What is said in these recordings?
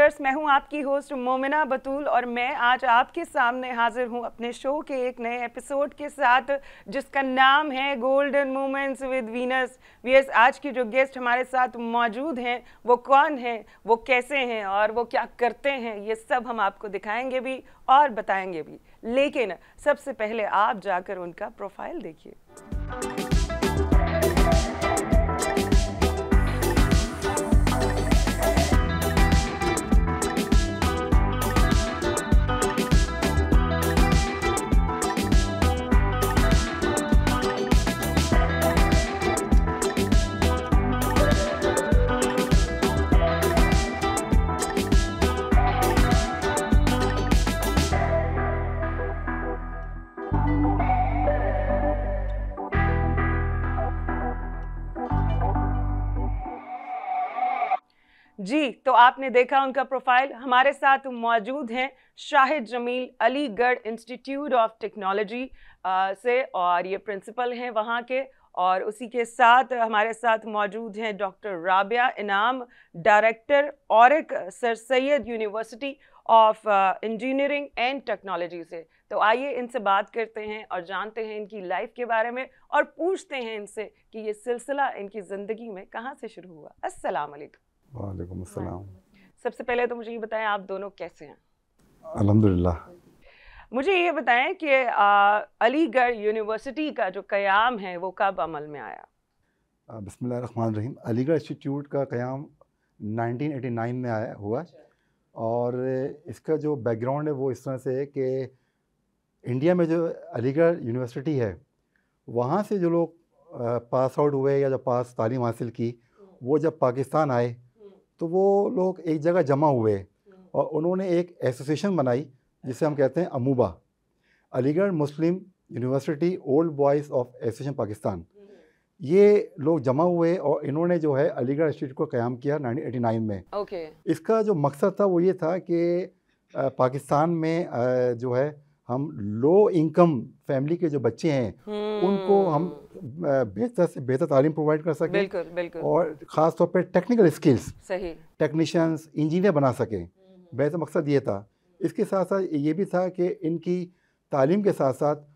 Viewers मैं हूं आपकी होस्ट मोमिना बतूल और मैं आज आपके सामने हाजिर हूं अपने शो के एक नए एपिसोड के साथ जिसका नाम है golden moments with Venus viewers आज की जो गेस्ट हमारे साथ मौजूद हैं वो कौन हैं वो कैसे हैं और वो क्या करते हैं ये सब हम आपको दिखाएंगे भी और बताएंगे भी लेकिन सबसे पहले आप जाकर उनका प्रोफाइल देखिए जी तो आपने देखा उनका प्रोफाइल हमारे साथ मौजूद हैं Shahid Jamil Aligarh Institute of Technology से और ये प्रिंसिपल हैं वहाँ के और उसी के साथ हमारे साथ मौजूद हैं डॉक्टर राबिया इनाम डायरेक्टर औरक Sir Syed University of Engineering and Technology से तो आइए इनसे बात करते हैं और जानते हैं इनकी लाइफ के बारे में और पूछते हैं इनसे कि ये सिलसिला इनकी ज़िंदगी में कहाँ से शुरू हुआ असलकम वालेकुम अस्सलाम सबसे पहले तो मुझे ये बताएं आप दोनों कैसे हैं अल्हम्दुलिल्लाह मुझे ये बताएं कि अलीगढ़ यूनिवर्सिटी का जो क़्याम है वो कब अमल में आया बसमिल रहीम अलीगढ़ इंस्टीट्यूट का क़्याम 1989 में आया हुआ और इसका जो बैकग्राउंड है वो इस तरह से है कि इंडिया में जो अलीगढ़ यूनिवर्सिटी है वहाँ से जो लोग पास आउट हुए या जो पास तालीम हासिल की वो जब पाकिस्तान आए तो वो लोग एक जगह जमा हुए हम्म। और उन्होंने एक एसोसिएशन बनाई जिसे हम कहते हैं AMUOBA Aligarh Muslim University Old Boys of Association Pakistan हम्म। ये लोग जमा हुए और इन्होंने जो है अलीगढ़ इंस्टीट्यूट को क़्याम किया 1989 में okay. इसका जो मकसद था वो ये था कि पाकिस्तान में जो है हम लो इनकम फैमिली के जो बच्चे हैं hmm. उनको हम बेहतर से बेहतर तालीम प्रोवाइड कर सकें बिल्कुल बिल्कुल और ख़ास तौर पर टेक्निकल स्किल्स सही टेक्नीशियंस इंजीनियर बना सकें हम्म। बेहतर मकसद ये था इसके साथ साथ ये भी था कि इनकी तालीम के साथ साथ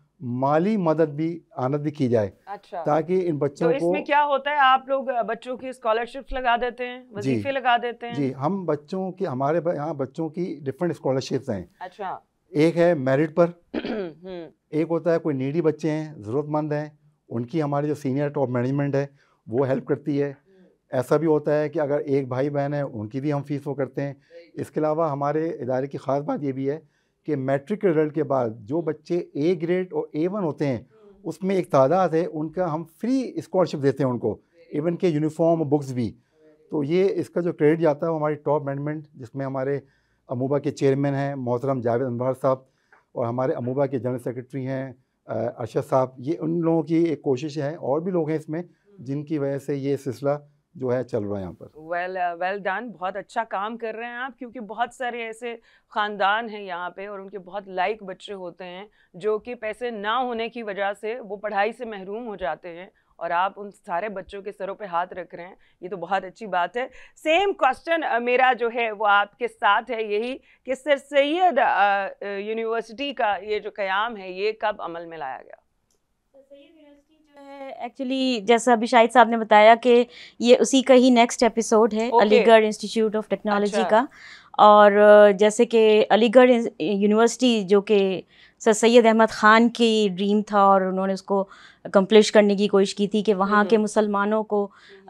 माली मदद भी आनंद भी की जाए अच्छा ताकि इन बच्चों तो इसमें को क्या होता है आप लोग बच्चों की स्कॉलरशिप लगा देते हैं वजीफे लगा देते हैं जी हम बच्चों की हमारे यहाँ बच्चों की डिफरेंट स्कॉलरशिप्स हैं अच्छा एक है मेरिट पर हम्म। एक होता है कोई नीडी बच्चे हैं ज़रूरतमंद हैं उनकी हमारे जो सीनियर टॉप मैनेजमेंट है वो हेल्प करती है ऐसा भी होता है कि अगर एक भाई बहन है उनकी भी हम फीस वो करते हैं इसके अलावा हमारे इदारे की ख़ास बात ये भी है कि मैट्रिक के रिजल्ट के बाद जो बच्चे ए ग्रेड और ए वन होते हैं उसमें एक तादाद है उनका हम फ्री स्कॉलरशिप देते हैं उनको इवन के यूनिफॉर्म बुक्स भी तो ये इसका जो क्रेडिट जाता है वो हमारी टॉप मैनेजमेंट जिसमें हमारे अमूबा के चेयरमैन हैं मोहतरम जावेद अनवर साहब और हमारे अमूबा के जनरल सेक्रेटरी हैं अरशद साहब ये उन लोगों की एक कोशिश है और भी लोग हैं इसमें हम्म। जिनकी वजह से ये सिलसिला जो है चल रहा है यहाँ पर वेल वेल डन बहुत अच्छा काम कर रहे हैं आप क्योंकि बहुत सारे ऐसे ख़ानदान हैं यहाँ पे और उनके बहुत लाइक बच्चे होते हैं जो कि पैसे ना होने की वजह से वो पढ़ाई से महरूम हो जाते हैं और आप उन सारे बच्चों के सरों पे हाथ रख रहे हैं ये तो बहुत अच्छी बात है सेम क्वेश्चन मेरा जो है वो आपके साथ है यही कि सर सैयद यूनिवर्सिटी का ये जो क़्याम है ये कब अमल में लाया गया एक्चुअली जैसा अभी शाहिद साहब ने बताया कि ये उसी का ही नेक्स्ट एपिसोड है okay. Aligarh Institute of Technology अच्छा। का और जैसे कि अलीगढ़ यूनिवर्सिटी जो कि सर सैद अहमद ख़ान की ड्रीम था और उन्होंने उसको कम्प्लिश करने की कोशिश की थी कि वहाँ के मुसलमानों को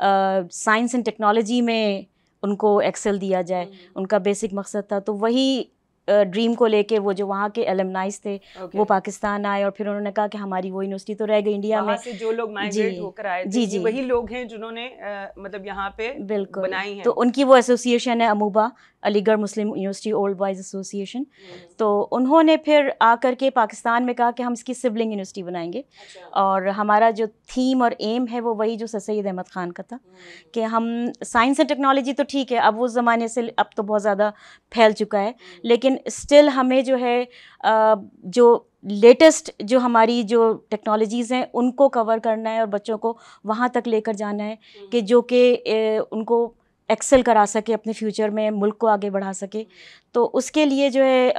साइंस एंड टेक्नोलॉजी में उनको एक्सेल दिया जाए उनका बेसिक मकसद था तो वही ड्रीम को लेके वो जो वहाँ के एलमनाइज थे okay. वो पाकिस्तान आए और फिर उन्होंने कहा कि हमारी वो यूनिवर्सिटी तो रह गई इंडिया में से जो लोग जी, होकर आए जी जी वही लोग हैं जिन्होंने मतलब यहाँ पे बिल्कुल बनाई है तो उनकी वो एसोसिएशन है AMUOBA Aligarh Muslim University Old Boys Association तो उन्होंने फिर आकर के पाकिस्तान में कहा कि हम इसकी सिबलिंग यूनिवर्सिटी बनाएंगे अच्छा। और हमारा जो थीम और एम है वो वही जो सैद अहमद ख़ान का था हम्म। कि हम साइंस एंड टेक्नोलॉजी तो ठीक है अब उस ज़माने से अब तो बहुत ज़्यादा फैल चुका है हम्म। लेकिन लेकिन स्टिल हमें जो है जो लेटेस्ट जो हमारी जो टेक्नोलॉजीज़ हैं उनको कवर करना है और बच्चों को वहाँ तक लेकर जाना है हम्म। कि जो कि उनको एक्सेल करा सके अपने फ्यूचर में मुल्क को आगे बढ़ा सके तो उसके लिए जो है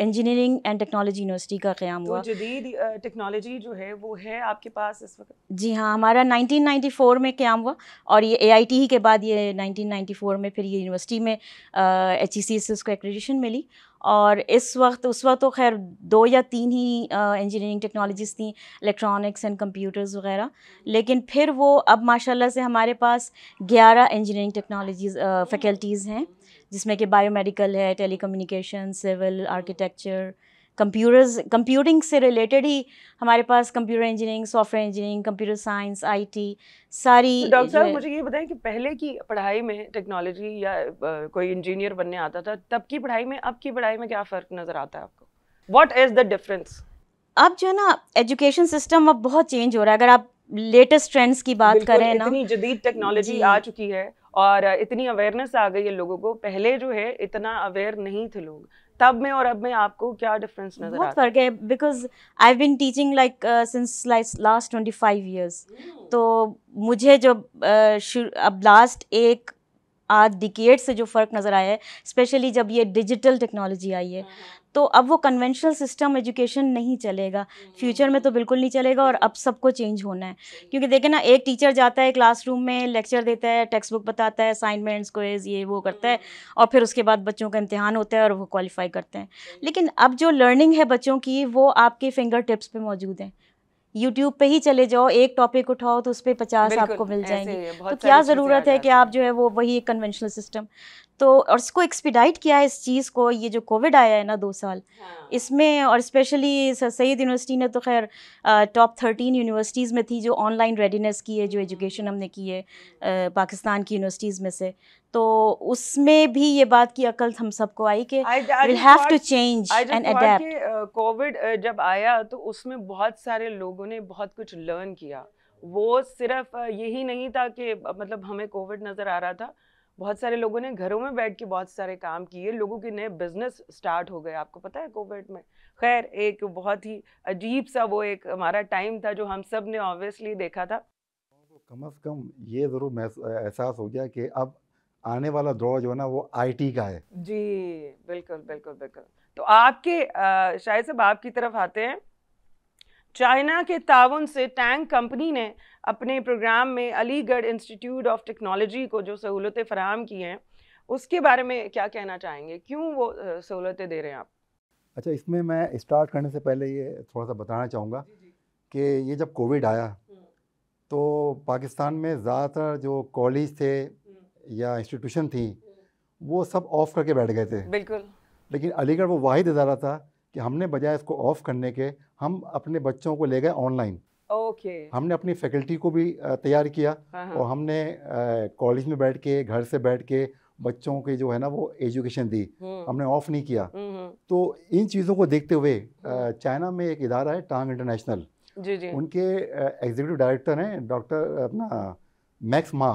इंजीनियरिंग एंड टेक्नोलॉजी यूनिवर्सिटी का क़्याम तो हुआ जदीद टेक्नोलॉजी जो है वो है आपके पास इस वक्त जी हाँ हमारा 1994 में क़्याम हुआ और ये एआईटी ही के बाद ये 1994 में फिर ये यूनिवर्सिटी में एच ई से उसको एक्रेडिशन मिली और इस वक्त उस वक्त तो खैर दो या तीन ही इंजीनियरिंग टेक्नोलॉजीज़ थी इलेक्ट्रॉनिक्स एंड कंप्यूटर्स वगैरह हम्म। लेकिन फिर वो अब माशाल्लाह से हमारे पास ग्यारह इंजीनियरिंग टेक्नोलॉजीज़ फैकल्टीज़ हैं हम्म। जिसमें कि बायोमेडिकल है communication civil architecture computers computing से रिलेटेड ही हमारे पास computer engineering software engineering computer science IT सारी तो डॉक्टर साहब मुझे ये बताएं कि पहले की पढ़ाई में टेक्नोलॉजी या कोई इंजीनियर बनने आता था तब की पढ़ाई में अब की पढ़ाई में क्या फ़र्क नज़र आता है आपको वॉट इज़ द डिफरेंस अब जो है ना एजुकेशन सिस्टम अब बहुत चेंज हो रहा है अगर आप लेटेस्ट ट्रेंड्स की बात करें ना जदीद टेक्नोलॉजी आ चुकी है और इतनी अवेयरनेस आ गई है लोगों को पहले जो है इतना अवेयर नहीं थे लोग तब में और अब में आपको क्या डिफरेंस नजर बहुत फर्क है because I been teaching like since like last twenty five years तो मुझे जो uh, अब लास्ट एक आज डिकेट से जो फ़र्क नज़र आया है स्पेशली जब ये डिजिटल टेक्नोलॉजी आई है हाँ, हाँ। तो अब वो कन्वेंशनल सिस्टम एजुकेशन नहीं चलेगा फ्यूचर में तो बिल्कुल नहीं चलेगा और अब सबको चेंज होना है क्योंकि देखें ना एक टीचर जाता है क्लासरूम में लेक्चर देता है टेक्स्ट बुक बताता है असाइनमेंट्स को ये वो करता है हम्म। और फिर उसके बाद बच्चों का इम्तहान होता है और वो क्वालिफाई करते हैं लेकिन अब जो लर्निंग है बच्चों की वो आपके फिंगर टिप्स पर मौजूद है यूट्यूब पे ही चले जाओ एक टॉपिक उठाओ तो उस पर पचास आपको मिल जाएंगे तो क्या ज़रूरत है कि आप जो है वो वही कन्वेंशनल सिस्टम तो और इसको एक्सपीडाइट किया है इस चीज़ को ये जो कोविड आया है ना दो साल हाँ। इसमें और स्पेशली सैद यूनिवर्सिटी ने तो खैर टॉप थर्टीन यूनिवर्सिटीज़ में थी जो ऑनलाइन रेडीनेस की है जो एजुकेशन हम्म। हमने की है आ, पाकिस्तान की यूनिवर्सिटीज़ में से तो उसमें भी ये बात की अकल हम सबको आई कि will have to change and COVID जब आया तो उसमें बहुत सारे लोगों ने बहुत कुछ लर्न किया वो सिर्फ यही नहीं था कि मतलब हमें कोविड नज़र आ रहा था बहुत सारे लोगों ने घरों में बैठ के बहुत सारे काम किए लोगों के नए बिजनेस स्टार्ट हो गए आपको पता है कोविड में खैर एक बहुत ही अजीब सा वो एक हमारा टाइम था जो हम सब ने ऑब्वियसली देखा था कम अज़ कम ये ज़रूर एहसास हो गया कि अब आने वाला दौर जो है ना वो आईटी का है जी बिल्कुल बिल्कुल बिल्कुल तो आपके शायद सब आपकी तरफ आते हैं चाइना के ताउन से टैंक कंपनी ने अपने प्रोग्राम में अलीगढ़ इंस्टीट्यूट ऑफ टेक्नोलॉजी को जो सहूलतें फराहम की हैं उसके बारे में क्या कहना चाहेंगे क्यों वो सहूलतें दे रहे हैं आप अच्छा इसमें मैं स्टार्ट करने से पहले ये थोड़ा सा बताना चाहूँगा कि ये जब कोविड आया हम्म। तो पाकिस्तान में ज़्यादातर जो कॉलेज थे हम्म। या इंस्टीट्यूशन थी हम्म। वो सब ऑफ़ करके बैठ गए थे बिल्कुल लेकिन अलीगढ़ वो वाहिद इदारा था कि हमने बजाय इसको ऑफ़ करने के हम अपने बच्चों को ले गए ऑनलाइन ओके हमने अपनी फैकल्टी को भी तैयार किया हाँ, हाँ। और हमने कॉलेज में बैठ के घर से बैठ के बच्चों के जो है ना वो एजुकेशन दी हम्म। हमने ऑफ नहीं किया हम्म, हम्म। तो इन चीज़ों को देखते हुए चाइना में एक इदारा है टांग इंटरनेशनल जी जी उनके एग्जीक्यूटिव डायरेक्टर हैं डॉक्टर अपना मैक्स मा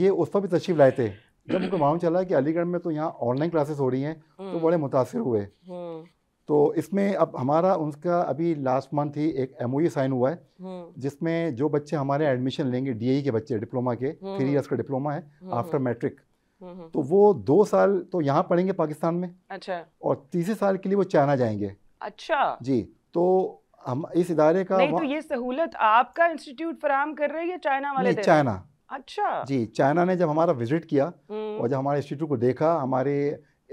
ये उस पर भी तशरीफ लाए थे जब उनको मालूम चला कि अलीगढ़ में तो यहाँ ऑनलाइन क्लासेस हो रही हैं तो बड़े मुतासर हुए तो इसमें अब हमारा उनका अभी लास्ट मंथ ही एक एम साइन e हुआ है हम्म। जिसमें जो बच्चे हमारे एडमिशन लेंगे डी e के बच्चे डिप्लोमा के थ्री हम्म। ईयर्स का डिप्लोमा है आफ्टर हम्म। मैट्रिक तो वो दो साल तो यहाँ पढ़ेंगे पाकिस्तान में अच्छा और तीसरे साल के लिए वो चाइना जाएंगे अच्छा जी तो हम इस इदारे का नहीं तो ये सहूलत आपका इंस्टीट्यूट फराम कर रहे हैं या चाइना वाले चाइना अच्छा जी चाइना ने जब हमारा विजिट किया और जब हमारे इंस्टीट्यूट को देखा हमारे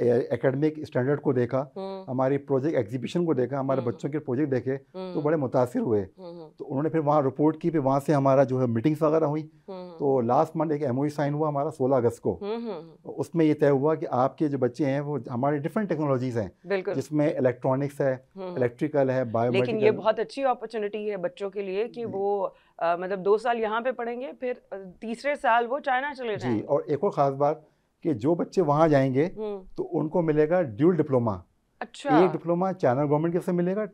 एकेडमिक स्टैंडर्ड को देखा हम्म। हमारी प्रोजेक्ट एग्जीबिशन को देखा हमारे हम्म। बच्चों के प्रोजेक्ट देखे तो हम्म। बड़े मुतासर हुए तो उन्होंने फिर वहाँ रिपोर्ट की फिर वहाँ से हमारा जो है मीटिंग्स वगैरह हुई तो लास्ट मंथ एक एम साइन e हुआ हमारा सोलह अगस्त को उसमें ये तय हुआ कि आपके जो बच्चे हैं वो हमारे डिफरेंट टेक्नोलॉजीज हैं जिसमें इलेक्ट्रॉनिक्स है इलेक्ट्रिकल है बायो लेकिन ये बहुत अच्छी अपॉर्चुनिटी है बच्चों के लिए कि वो मतलब दो साल यहाँ पे पढ़ेंगे फिर तीसरे साल वो चाइना चले जाएंगे और एक और ख़ास बात कि जो बच्चे वहाँ जाएंगे हम्म। तो उनको मिलेगा ड्यूल डिप्लोमा अच्छा एक डिप्लोमा चाइना गवर्नमेंट के से मिलेगा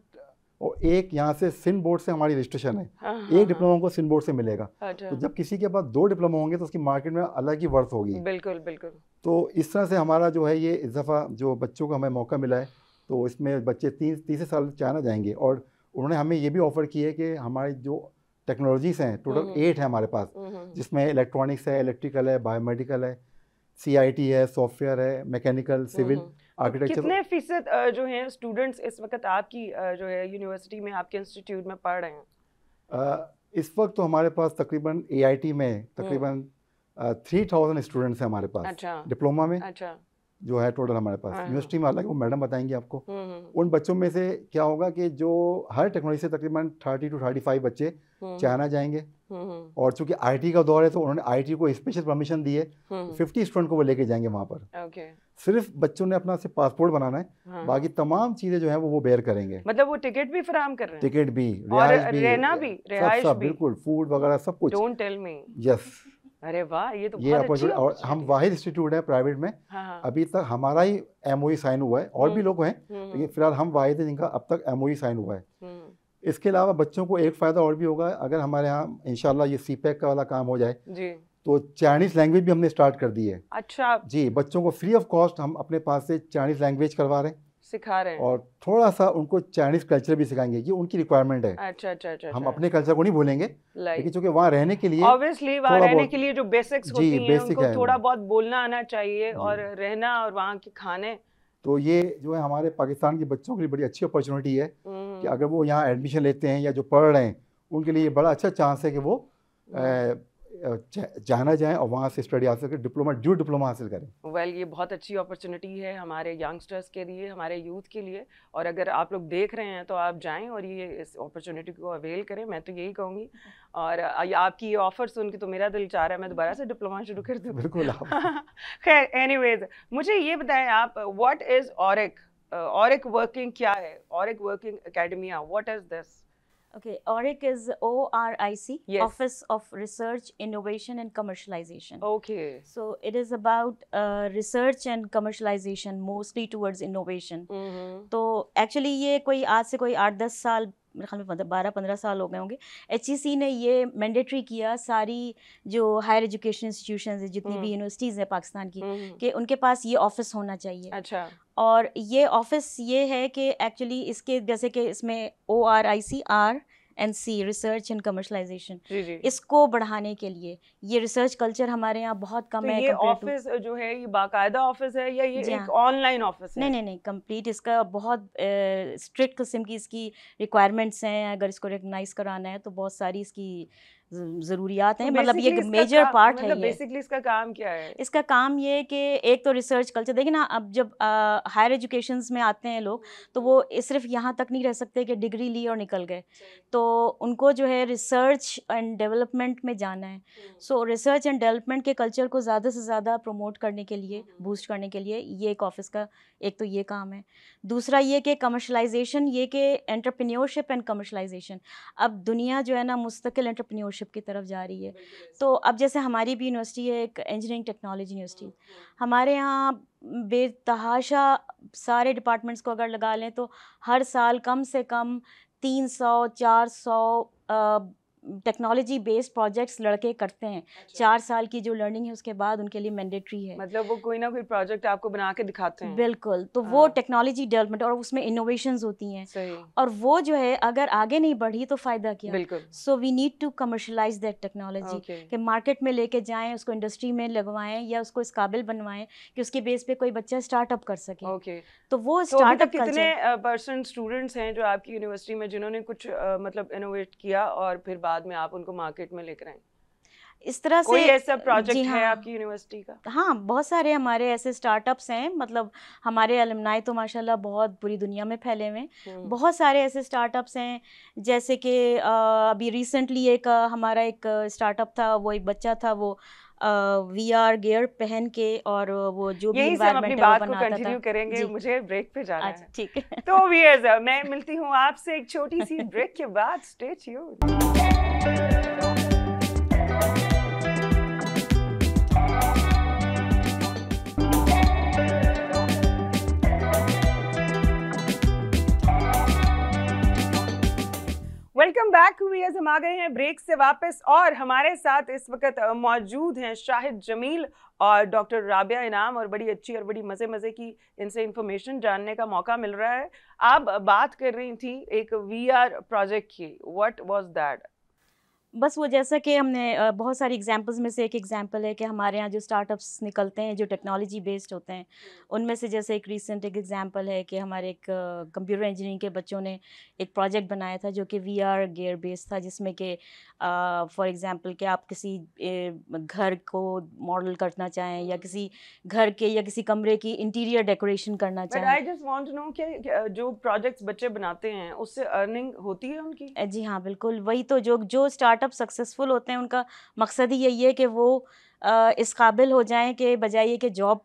और एक यहाँ से सिन बोर्ड से हमारी रजिस्ट्रेशन है हाँ, हाँ, एक हाँ। डिप्लोमा को सिन बोर्ड से मिलेगा अच्छा। तो जब किसी के पास दो डिप्लोमा होंगे तो उसकी मार्केट में अलग ही वर्थ होगी बिल्कुल बिल्कुल तो इस तरह से हमारा जो है ये इस दफ़ा जो बच्चों को हमें मौका मिला है तो इसमें बच्चे तीन तीसरे साल चाइना जाएंगे और उन्होंने हमें ये भी ऑफ़र की है कि हमारी जो टेक्नोलॉजीज़ हैं टोटल हम्म। एट है हमारे पास हम्म, जिसमें इलेक्ट्रॉनिक्स है इलेक्ट्रिकल है बायोमेडिकल है सीआईटी है सॉफ्टवेयर है मैकेनिकल सिविल आर्किटेक्चर कितने फीसद जो हैं स्टूडेंट्स इस वक्त आपकी जो है यूनिवर्सिटी में आपके इंस्टीट्यूट में पढ़ रहे हैं इस वक्त तो हमारे पास तकरीबन एआईटी में हम्म। तकरीबन थ्री थाउजेंड स्टूडेंट्स हैं हमारे पास अच्छा। डिप्लोमा में अच्छा। जो है टोटल हमारे पास यूनिवर्सिटी हाँ। में अलग वो मैडम बताएंगे आपको हम्म, हम्म, हम्म। उन बच्चों में से क्या होगा कि जो हर टेक्नोलॉजी से तकरीबन थर्टी टू थर्टी फाइव बच्चे चाइना जाएंगे और चूंकि आईटी का दौर है तो उन्होंने आईटी को स्पेशल परमिशन दी है फिफ्टी स्टूडेंट को वो लेके जाएंगे वहाँ पर सिर्फ बच्चों ने अपना सिर्फ पासपोर्ट बनाना है हाँ। बाकी तमाम चीजें जो है वो वो बेयर करेंगे मतलब वो टिकट भी फराम कर रहे हैं टिकट भी रिहाइश भी रहना भी सब, सब बिल्कुल फूड वगैरह सब कुछ डोंट टेल मी यस अरे वाह ये तो ये अपॉर्चुनिटी और हम वाहिद इंस्टीट्यूट है प्राइवेट में हाँ, हाँ। अभी तक हमारा ही एम साइन e हुआ है और भी हम्म, लोग हैं हम्म। लेकिन फिलहाल हम वाहिद हैं जिनका अब तक एम साइन e हुआ है हम्म। इसके अलावा बच्चों को एक फ़ायदा और भी होगा अगर हमारे यहाँ इनशाला ये सी का वाला काम हो जाए तो चाइनीज़ लैंग्वेज भी हमने स्टार्ट कर दी है अच्छा जी बच्चों को फ्री ऑफ कॉस्ट हम अपने पास से चाइनीज़ लैंग्वेज करवा रहे हैं सिखा रहे हैं और थोड़ा सा उनको चाइनीज कल्चर भी सिखाएंगे ये उनकी रिक्वायरमेंट है अच्छा अच्छा अच्छा हम अच्छा। अपने कल्चर को नहीं भूलेंगे लेकिन चूंकि वहाँ रहने के लिए ऑब्वियसली वहाँ रहने के लिए जो बेसिक्स होती बेसिक उनको थोड़ा बहुत बोलना आना चाहिए और रहना और वहाँ के खाने तो ये जो है हमारे पाकिस्तान के बच्चों के लिए बड़ी अच्छी अपॉर्चुनिटी है कि हम्म। अगर वो यहाँ एडमिशन लेते हैं या जो पढ़ रहे हैं उनके लिए बड़ा अच्छा चांस है कि वो हम्म। जाना जाए और वहाँ से स्टडी हासिल करें डिप्लोमा जो डिप्लोमा हासिल करें वेल well, ये बहुत अच्छी अपॉर्चुनिटी है हमारे यंगस्टर्स के लिए हमारे यूथ के लिए और अगर आप लोग देख रहे हैं तो आप जाएं और ये इस अपॉर्चुनिटी को अवेल करें मैं तो यही कहूँगी और आपकी ये ऑफर सुन के तो मेरा दिल चाह रहा है मैं दोबारा से डिप्लोमा शुरू कर दूँ बिल्कुल खैर एनी मुझे ये बताएं आप वॉट इज़ और वर्किंग क्या है और working academia what is this Okay, ORIC is O-R-I-C, yes. Office of Research, Innovation and Commercialization. Okay. So it is about uh, research and commercialization, mostly towards innovation. Mm -hmm. तो actually ये कोई आज से कोई आठ दस साल मेरे ख्याल में बारह पंद्रह साल हो गए होंगे एच ई सी ने ये मैंडेटरी किया सारी जो हायर एजुकेशन इंस्टीट्यूशन है जितनी भी यूनिवर्सिटीज़ हैं पाकिस्तान की कि उनके पास ये ऑफिस होना चाहिए अच्छा और ये ऑफिस ये है कि एक्चुअली इसके जैसे कि इसमें O R I C R and C research and commercialization इसको बढ़ाने के लिए ये रिसर्च कल्चर हमारे यहाँ बहुत कम तो है ये ऑफिस जो है ये बाकायदा ऑफिस है या ये एक ऑनलाइन हाँ। ऑफिस है नहीं नहीं नहीं कंप्लीट इसका बहुत स्ट्रिक्ट किस्म की इसकी रिक्वायरमेंट्स हैं अगर इसको रिकगनाइज कराना है तो बहुत सारी इसकी ज़रूरियात तो हैं मतलब ये एक मेजर पार्ट है बेसिकली मतलब इसका काम क्या है इसका काम ये है कि एक तो रिसर्च कल्चर देखिए ना अब जब हायर एजुकेशन में आते हैं लोग तो वो हम्म। सिर्फ यहाँ तक नहीं रह सकते कि डिग्री ली और निकल गए तो उनको जो है रिसर्च एंड डेवलपमेंट में जाना है सो रिसर्च एंड डेवलपमेंट के कल्चर को ज़्यादा से ज़्यादा प्रमोट करने के लिए बूस्ट हम्म। करने के लिए ये एक ऑफिस का एक तो ये काम है दूसरा ये कि कमर्शलाइजेशन ये कि एंटरप्रेन्योरशिप एंड कमर्शलाइजेशन अब दुनिया जो है ना मुस्तकिल एंटरप्रेन्योरशिप लीडरशिप की तरफ जा रही है तो अब जैसे हमारी भी यूनिवर्सिटी है एक इंजीनियरिंग टेक्नोलॉजी यूनिवर्सिटी हमारे यहाँ बेतहाशा सारे डिपार्टमेंट्स को अगर लगा लें तो हर साल कम से कम तीन सौ चार सौ टेक्नोलॉजी बेस्ड प्रोजेक्ट्स लड़के करते हैं अच्छा। चार साल की जो लर्निंग है उसके बाद उनके लिए मैंडेटरी है मतलब वो कोई ना कोई प्रोजेक्ट आपको बना के दिखाते हैं बिल्कुल तो वो टेक्नोलॉजी हाँ। डेवलपमेंट और उसमें इनोवेशन होती हैं और वो जो है अगर आगे नहीं बढ़ी तो फायदा क्या बिल्कुल so we need to commercialize that technology कि मार्केट में लेके जाए उसको इंडस्ट्री में लगवाएं या उसको इस काबिल बनवाएं कि उसके बेस पे कोई बच्चा स्टार्टअप कर सके तो वो स्टार्टअप तो कितने स्टूडेंट्स हैं जो आपकी यूनिवर्सिटी में जिन्होंने कुछ मतलब इनोवेट किया और फिर बाद में आप उनको मार्केट में लेकर आए इस तरह कोई से कोई ऐसा प्रोजेक्ट हाँ, है आपकी यूनिवर्सिटी का हाँ बहुत सारे हमारे ऐसे स्टार्टअप्स हैं मतलब हमारे अलमनाई तो माशाल्लाह बहुत पूरी दुनिया में फैले हुए हैं हम्म। बहुत सारे ऐसे स्टार्टअप्स हैं जैसे कि अभी रिसेंटली एक हमारा एक स्टार्टअप था वो एक बच्चा था वो वी आर गेयर पहन के और वो जो भी अपनी बात को कंटिन्यू करेंगे मुझे ब्रेक पे जाना अच्छा, है ठीक है तो मैं मिलती हूँ आपसे एक छोटी सी ब्रेक के बाद स्टेट ट्यून्ड वेलकम बैक हम आ गए हैं ब्रेक से वापस और हमारे साथ इस वक्त मौजूद हैं शाहिद जमील और डॉक्टर राबिया इनाम और बड़ी अच्छी और बड़ी मज़े मज़े की इनसे इन्फॉर्मेशन जानने का मौका मिल रहा है आप बात कर रही थी एक वीआर प्रोजेक्ट की व्हाट वाज दैट बस वो जैसा कि हमने बहुत सारी एग्जांपल्स में से एक एग्जांपल है कि हमारे यहाँ जो स्टार्टअप्स निकलते हैं जो टेक्नोलॉजी बेस्ड होते हैं हम्म। उनमें से जैसे एक रिसेंट एक एग्जांपल है कि हमारे एक कंप्यूटर इंजीनियरिंग के बच्चों ने एक प्रोजेक्ट बनाया था जो कि वी आर गेयर बेस्ड था जिसमें कि फॉर एग्ज़ाम्पल कि आप किसी घर को मॉडल करना चाहें या हम्म। किसी घर के या किसी कमरे की इंटीरियर डेकोरेशन करना चाहें आई जस्ट वांट नो कि जो प्रोजेक्ट्स बच्चे बनाते हैं उससे अर्निंग होती है उनकी जी हाँ बिल्कुल वही तो जो जो स्टार्ट स्टार्टअप सक्सेसफुल होते हैं उनका मकसद ही यही है कि वो आ, इस काबिल हो जाएं कि बजाय ये कि जॉब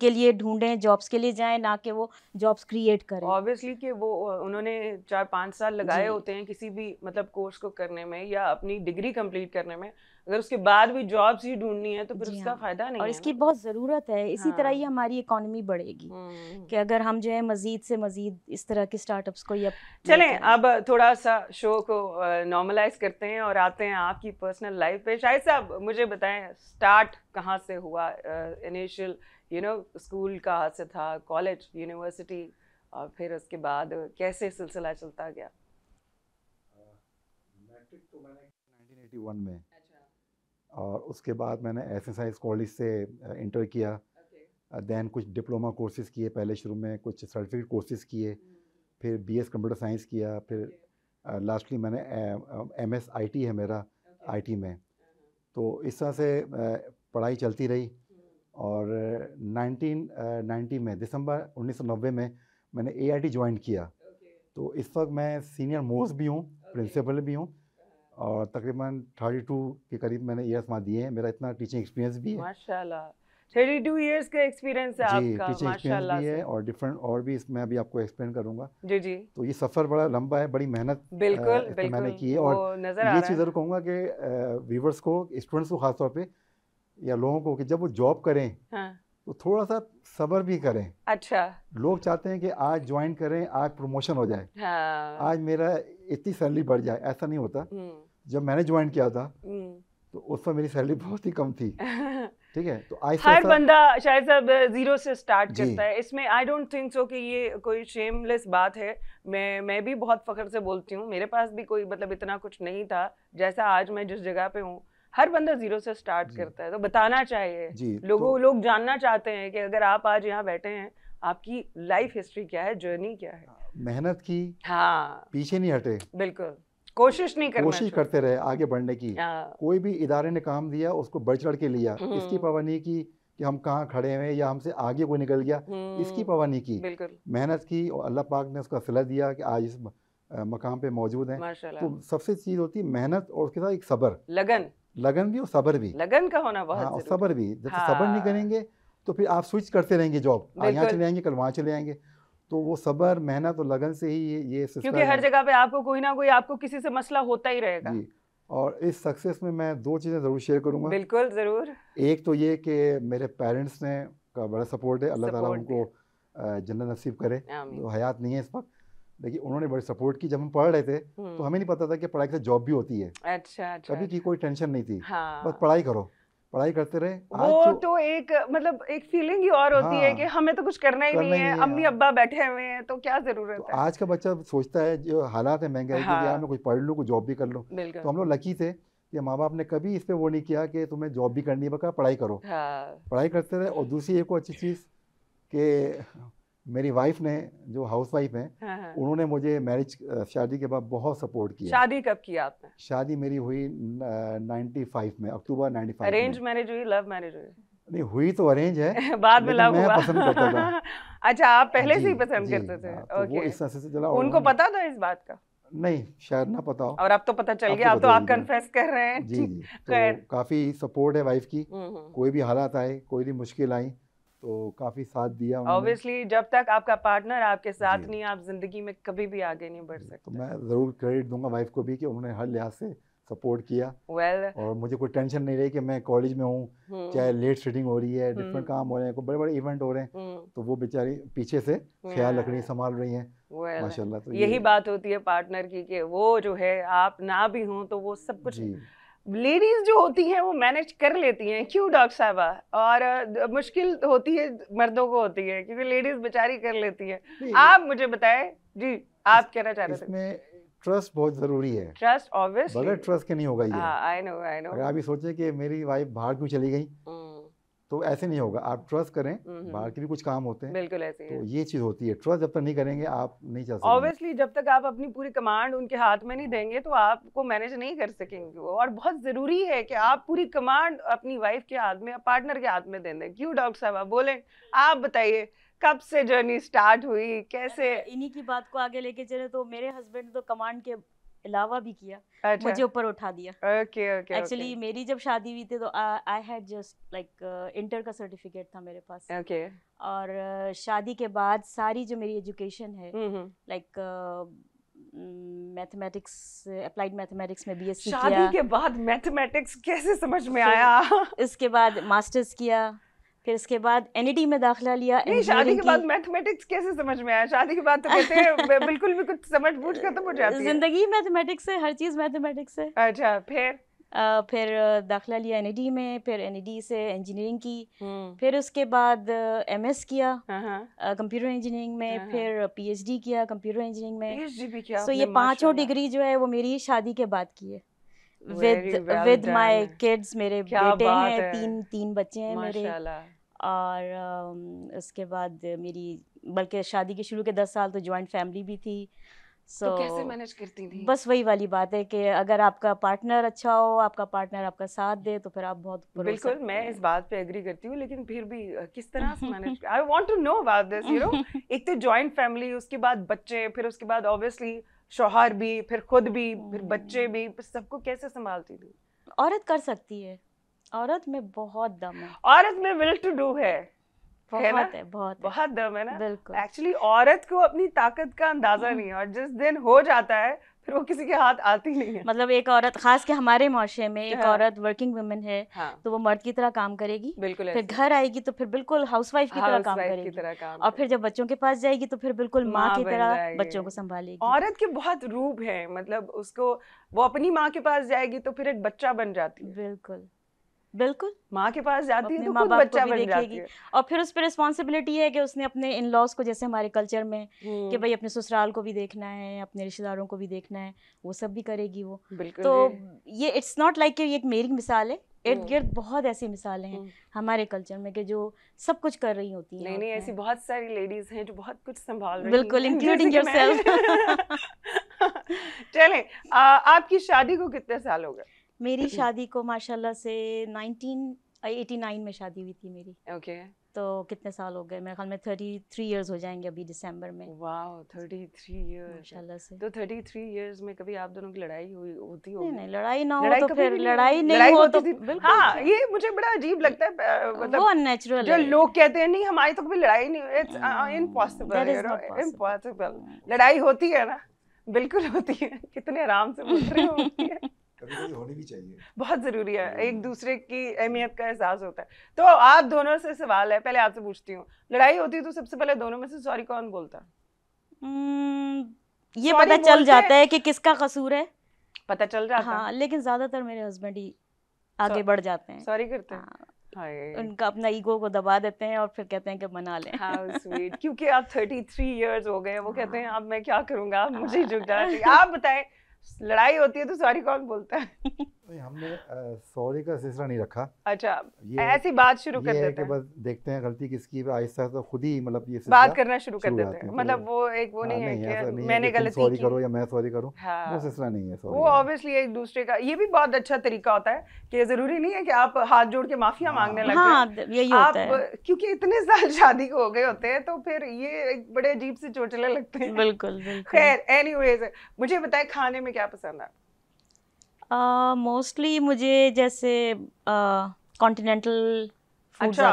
के लिए ढूंढें जॉब्स के लिए जाएं ना कि वो जॉब्स क्रिएट करें ऑब्वियसली कि वो उन्होंने चार पाँच साल लगाए होते हैं किसी भी मतलब कोर्स को करने में या अपनी डिग्री कंप्लीट करने में अगर उसके बाद भी जॉब्स ही ढूंढनी है तो फिर उसका हाँ। फायदा नहीं और है इसकी बहुत ज़रूरत है इसी हाँ। तरह ही हाँ। हमारी इकोनॉमी बढ़ेगी हम्म। कि अगर हम जो है मजीद से मजीद इस तरह के स्टार्टअप्स को या चलें अब थोड़ा सा शो को नॉर्मलाइज करते हैं और आते हैं आपकी पर्सनल लाइफ पे शाहिद साहब मुझे बताएं स्टार्ट कहाँ से हुआ इनिशियल यू नो स्कूल कहाँ से था कॉलेज यूनिवर्सिटी और फिर उसके बाद कैसे सिलसिला चलता गया मैट्रिक तो मैंने 1981 में और उसके बाद मैंने एस एस आई कॉलेज से इंटर किया दैन कुछ डिप्लोमा कोर्सेज किए पहले शुरू में कुछ सर्टिफिकेट कोर्सेज किए hmm. फिर बी एस कंप्यूटर साइंस किया फिर लास्टली मैंने एम एस आई टी है मेरा आई टी में uh-huh. तो इस तरह से पढ़ाई चलती रही hmm. और नाइनटीन नाइन्टी में दिसंबर उन्नीस सौ नब्बे में मैंने ए आई टी ज्वाइन किया तो इस वक्त मैं सीनियर मोस्ट भी हूँ प्रिंसिपल भी हूँ और तकरीबन 32 के करीब मैंने ईयर्स वहाँ दिए हैं मेरा इतना टीचिंग एक्सपीरियंस भी है माशाल्लाह 32 इयर्स का एक्सपीरियंस है जी, आपका टीचिंग एक्सपीरियंस भी है और डिफरेंट और भी इसमें अभी आपको एक्सप्लेन करूंगा जी जी तो ये सफ़र बड़ा लंबा है बड़ी मेहनत बिल्कुल, बिल्कुल मैंने की है और ये चीज़ ज़रूर कहूँगा कि व्यूवर्स को स्टूडेंट्स को खासतौर पर या लोगों को कि जब वो जॉब करें हाँ। तो थोड़ा सा सबर भी करें अच्छा लोग चाहते हैं कि आज ज्वाइन करें आज प्रमोशन हो जाए हाँ। आज मेरा इतनी सैलरी बढ़ जाए ऐसा नहीं होता हम्म। जब मैंने ज्वाइन किया था हम्म। तो उस समय मेरी सैलरी बहुत ही कम थी ठीक है तो आई हर बंदा शायद सब जीरो से स्टार्ट करता है इसमें आई डोंट थिंक सो कि ये कोई शेमलेस बात है मैं मैं भी बहुत फख्र से बोलती हूँ मेरे पास भी कोई मतलब इतना कुछ नहीं था जैसा आज मैं जिस जगह पे हूँ हर बंदा जीरो से स्टार्ट करता है तो बताना चाहिए लोगों तो, लोग जानना चाहते हैं कि अगर आप आज यहाँ बैठे हैं आपकी लाइफ हिस्ट्री क्या है जर्नी क्या है हाँ, मेहनत की हाँ पीछे नहीं हटे बिल्कुल कोशिश नहीं करना कोशिश करते रहे आगे बढ़ने की हाँ। कोई भी इदारे ने काम दिया उसको बढ़ चढ़ के लिया हम्म। इसकी नहीं की कि हम कहाँ खड़े हुए या हमसे आगे कोई निकल गया इसकी हम्म। नहीं की मेहनत की और अल्लाह पाक ने उसका सिला दिया कि आज इस मकाम पे मौजूद हैं तो सबसे चीज़ होती है मेहनत और उसके साथ एक सबर लगन लगन भी और सबर भी लगन का होना बहुत हाँ, और भी जब हाँ। सबर नहीं करेंगे तो फिर आप स्विच करते रहेंगे जॉब यहाँ चले आएंगे कल वहाँ चले आएंगे तो वो सबर मेहनत और लगन से ही ये ये क्योंकि हर जगह पे आपको कोई ना कोई आपको किसी से मसला होता ही रहेगा और इस सक्सेस में मैं दो चीज़ें ज़रूर शेयर करूँगा बिल्कुल ज़रूर एक तो ये कि मेरे पेरेंट्स ने का बड़ा सपोर्ट है अल्लाह ताला उनको जन्नत नसीब करे तो हयात नहीं है इस वक्त लेकिन उन्होंने बड़ी सपोर्ट की जब हम पढ़ रहे थे तो हम्म। हमें नहीं पता था कि पढ़ाई से जॉब भी होती है अच्छा, अच्छा कभी की कोई टेंशन नहीं थी हाँ। बस पढ़ाई करो पढ़ाई करते रहे वो तो, तो एक मतलब एक फीलिंग ही और होती हाँ, है कि हाँ। हमें तो कुछ करना ही करना नहीं है अम्मी अब्बा बैठे हुए हैं तो क्या जरूरत तो है आज का बच्चा सोचता है जो हालात है महंगाई हाँ, के यार मैं कुछ पढ़ लूँ कुछ जॉब भी कर लूँ तो हम लोग लकी थे कि माँ बाप ने कभी इस पर वो नहीं किया कि तुम्हें जॉब भी करनी है पढ़ाई करो हाँ। पढ़ाई करते रहे और दूसरी एक अच्छी चीज़ के मेरी वाइफ ने जो हाउस वाइफ है हाँ उन्होंने मुझे मैरिज शादी के बाद बहुत सपोर्ट किया शादी कब किया आपने शादी मेरी हुई नाइनटी फाइव में October ninety five arrange marriage हुई लव मैरिज हुई नहीं हुई तो अरेंज है बाद में लव हुआ पसंद करता था अच्छा आप हाँ, पहले से ही पसंद करते थे ओके हाँ, तो इस तरह से चला उनको पता था इस बात का नहीं शायद ना पता हो और अब तो पता चल तो गया तो आप कन्फेस कर रहे हैं जी जी तो काफ़ी सपोर्ट है वाइफ की हम्म, हम्म। कोई भी हालात आए कोई भी मुश्किल आई तो काफी साथ दिया Obviously, जब तक आपका पार्टनर आपके साथ नहीं आप जिंदगी में कभी भी आगे नहीं बढ़ तो सकते तो मैं जरूर क्रेडिट दूंगा वाइफ को भी कि उन्होंने हर लिहाज से सपोर्ट किया well, और मुझे कोई टेंशन नहीं रही कि मैं कॉलेज में हूँ हम्म। चाहे लेट सीटिंग हो रही है डिफरेंट हम्म। काम हो रहे हैं बड़े बड़े इवेंट हो रहे हैं हम्म। तो वो बेचारी पीछे से ख्याल रखनी संभाल रही है well, माशाल्लाह तो यही बात होती है पार्टनर की कि वो जो है आप ना भी हों तो वो सब कुछ लेडीज़ जो होती हैं वो मैनेज कर लेती हैं क्यों डॉक्टर साहबा और मुश्किल होती है मर्दों को होती है क्योंकि लेडीज़ बेचारी कर लेती है आप मुझे बताएं जी आप कहना चाह रहे थे ट्रस्ट बहुत ज़रूरी है ट्रस्ट ऑब्वियसली बगैर ट्रस्ट के नहीं होगा ये आई नो आई नो अगर आप ये सोचें कि मेरी वाइफ बाहर क्यों चली गई हम्म। तो ऐसे नहीं होगा आप ट्रस्ट करें बाहर के भी कुछ काम होते हैं बिल्कुल ऐसे तो ये चीज होती है ट्रस्ट जब तक नहीं करेंगे आप नहीं चल सकते ऑब्वियसली जब तक आप अपनी पूरी कमांड उनके हाथ में नहीं देंगे तो आपको मैनेज नहीं कर सकेंगे वो और बहुत जरूरी है कि आप पूरी कमांड अपनी वाइफ के हाथ में पार्टनर के हाथ में दे दें क्यों डॉक्टर साहब आप बोले आप बताइए कब से जर्नी स्टार्ट हुई कैसे इन्हीं की बात को आगे लेके चले तो मेरे हस्बैंड तो कमांड के अलावा भी किया अच्छा. मुझे ऊपर उठा दिया ओके ओके एक्चुअली मेरी जब शादी हुई थी तो I had just like inter का सर्टिफिकेट था मेरे पास ओके okay. और uh, शादी के बाद सारी जो मेरी एजुकेशन है लाइक मैथमेटिक्स अप्लाइड मैथमेटिक्स में बीएससी किया शादी के बाद मैथमेटिक्स कैसे समझ में आया इसके बाद मास्टर्स किया फिर इसके बाद एनईडी e में दाखिला लिया नहीं शादी के बाद मैथमेटिक्स कैसे समझ में आया शादी के बाद तो कहते हैं बिल्कुल भी कुछ समझ बूझ खत्म तो हो जाती है जिंदगी मैथमेटिक्स है हर चीज़ मैथमेटिक्स है अच्छा फिर आ, फिर दाखिला लिया एनईडी e में फिर एनईडी e से इंजीनियरिंग की हम्म। फिर उसके बाद एमएस किया कंप्यूटर हाँ, इंजीनियरिंग हाँ। में हाँ, फिर पीएचडी किया कंप्यूटर इंजीनियरिंग में भी किया सो ये पांचों डिग्री जो है वो मेरी शादी के बाद की है विद विद माय किड्स मेरे बेटे हैं है। तीन तीन बच्चे हैं मेरे और उसके बाद मेरी बल्कि शादी के शुरू के दस साल तो जॉइंट फैमिली भी थी सो तो so, तो कैसे मैनेज करती थी बस वही वाली बात है कि अगर आपका पार्टनर अच्छा हो आपका पार्टनर आपका साथ दे तो फिर आप बहुत बिल्कुल मैं इस बात पे एग्री करती हूँ लेकिन फिर भी किस तरह से manage I want to know about this you know एक तो जॉइंट फैमिली उसके बाद बच्चे फिर उसके बाद ऑब्वियसली शोहर भी फिर खुद भी फिर बच्चे हम्म। भी सबको कैसे संभालती थी औरत कर सकती है औरत में बहुत दम है औरत में विल टू डू है बहुत है, ना? है बहुत बहुत दम है ना बिल्कुल एक्चुअली औरत को अपनी ताकत का अंदाजा हम्म। नहीं है और जिस दिन हो जाता है फिर वो किसी के हाथ आती नहीं है मतलब एक औरत खास के हमारे में एक हाँ। औरत वर्किंग वुमेन है हाँ। तो वो मर्द की तरह काम करेगी बिल्कुल फिर घर आएगी तो फिर बिल्कुल हाउसवाइफ की तरह काम करेगी तरह काम और फिर जब बच्चों के पास जाएगी तो फिर बिल्कुल माँ की तरह बच्चों को संभालेगी औरत के बहुत रूप है मतलब उसको वो अपनी माँ के पास जाएगी तो फिर एक बच्चा बन जाती है बिल्कुल बिल्कुल माँ के पास जाती है तो बाप बच्चा देखेगी और फिर उस पर रिस्पॉन्सिबिलिटी है कि उसने अपने इन लॉज को जैसे हमारे कल्चर में कि हम्म। भाई अपने ससुराल को भी देखना है अपने रिश्तेदारों को भी देखना है वो सब भी करेगी वो तो ये इट्स नॉट लाइक कि ये एक मेरी मिसाल है इर्द हम्म। गिर्द बहुत ऐसी मिसालें हैं हम्म। हमारे कल्चर में कि जो सब कुछ कर रही होती हैं नहीं नहीं ऐसी बहुत सारी लेडीज हैं जो बहुत कुछ संभाल रही बिल्कुल इंक्लूडिंग योरसेल्फ चलें आपकी शादी को कितने साल हो गए मेरी हम्म। शादी को माशाल्लाह से 1989 में शादी हुई थी मेरी ओके okay. तो कितने साल हो गए मेरे ख्याल में 33 इयर्स हो जाएंगे अभी दिसंबर में वाओ 33 इयर्स माशाल्लाह से तो 33 इयर्स में कभी आप दोनों की लड़ाई हुई होती होगी नहीं, नहीं लड़ाई ना लड़ाई हो तो फिर लड़ाई नहीं लड़ाई हो तो हां ये मुझे बड़ा अजीब लगता है मतलब वो अननेचुरल जो लोग कहते हैं नहीं हमारी तो कभी लड़ाई नहीं हुई इट्स इम्पॉसिबल इम्पॉसिबल लड़ाई होती है ना बिल्कुल होती है कितने आराम से बोल रही हो कभी कभी होनी भी चाहिए बहुत ज़रूरी है तो एक दूसरे की अहमियत का एहसास होता है तो आप दोनों से सवाल है पहले आपसे पूछती हूँ लड़ाई होती है तो सबसे पहले दोनों में से सॉरी कौन बोलता हम्म, ये पता चल जाता है कि किसका कसूर है पता चल जाता हाँ लेकिन ज़्यादातर मेरे हस्बैंड ही आगे बढ़ जाते हैं सॉरी करते हैं हाँ, उनका अपना ईगो को दबा देते हैं और फिर कहते हैं कि मना लें हाँ, क्योंकि आप थर्टी थ्री इयर्स हो गए हैं वो कहते हैं हाँ। अब मैं क्या करूंगा आप मुझे जुटा आप बताएं लड़ाई होती है तो सॉरी कौन बोलता है हमने सॉरी का सिलसिला नहीं रखा अच्छा ऐसी बात शुरू कर देते हैं बस देखते हैं गलती किसकी है आहिस्ता तो खुद ही मतलब ये बात करना शुरू कर देते हैं तो मतलब वो एक वो नहीं, हाँ, नहीं है कि मैंने गलती की सॉरी करो या मैं सॉरी करूं वो हाँ। सिलसिला नहीं है सॉरी वो ऑब्वियसली एक दूसरे का ये भी बहुत अच्छा तरीका होता है कि जरूरी नहीं है कि आप हाथ जोड़ के माफिया हाँ। मांगने लगे आप क्योंकि इतने साल शादी को हो गए होते हैं तो फिर ये बड़े अजीब से चोटले लगते हैं बिल्कुल खैर एनीवेज मुझे बताए खाने में में क्या पसंद है मोस्टली uh, मुझे जैसे कॉन्टिनेंटल uh, अच्छा,